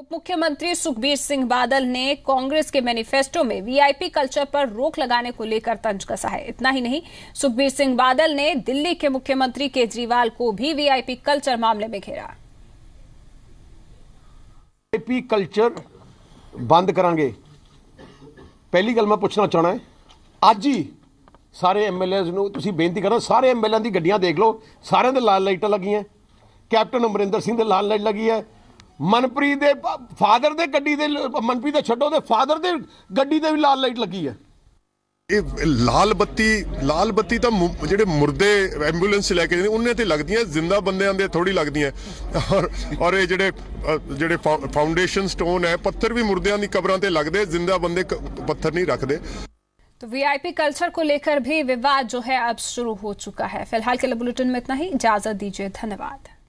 उप मुख्यमंत्री सुखबीर सिंह बादल ने कांग्रेस के मैनिफेस्टो में वीआईपी कल्चर पर रोक लगाने को लेकर तंज कसा है इतना ही नहीं सुखबीर सिंह बादल ने दिल्ली के मुख्यमंत्री केजरीवाल को भी वीआईपी कल्चर मामले में घेरा वीआईपी कल्चर बंद करा पहली गल मैं पूछना चाहना है अज ही सारे एम एल ਤੁਸੀਂ करो सारे ਸਾਰੇ ਐਮਐਲਏਆਂ ਦੀ ਗੱਡੀਆਂ ਦੇਖ ਲਓ ਸਾਰਿਆਂ ਦੇ ਲਾਲ ਲਾਈਟਾਂ ਲੱਗੀਆਂ ਕੈਪਟਨ ਅਮਰਿੰਦਰ ਸਿੰਘ ਦੇ ਲਾਲ ਲਾਈਟ ਲੱਗੀ ਹੈ मनप्रीत के फादर के ग्डी मनप्रीत के छोड़ो फादर के ग्डी भी लाल लाइट लगी है लाल बत्ती लाल बत्ती तो मु जे मुरदे एंबूलेंस लैके उन्हें तो लगती है जिंदा बंद थोड़ी लगती है और और ये जे जे फाउंडेशन स्टोन है पत्थर भी मुरद की कबर से लगते जिंदा बंदे पत्थर नहीं रखते तो वीआईपी कल्चर को लेकर भी विवाद जो है अब शुरू हो चुका है फिलहाल के लिए बुलेटिन में इतना ही इजाजत दीजिए धन्यवाद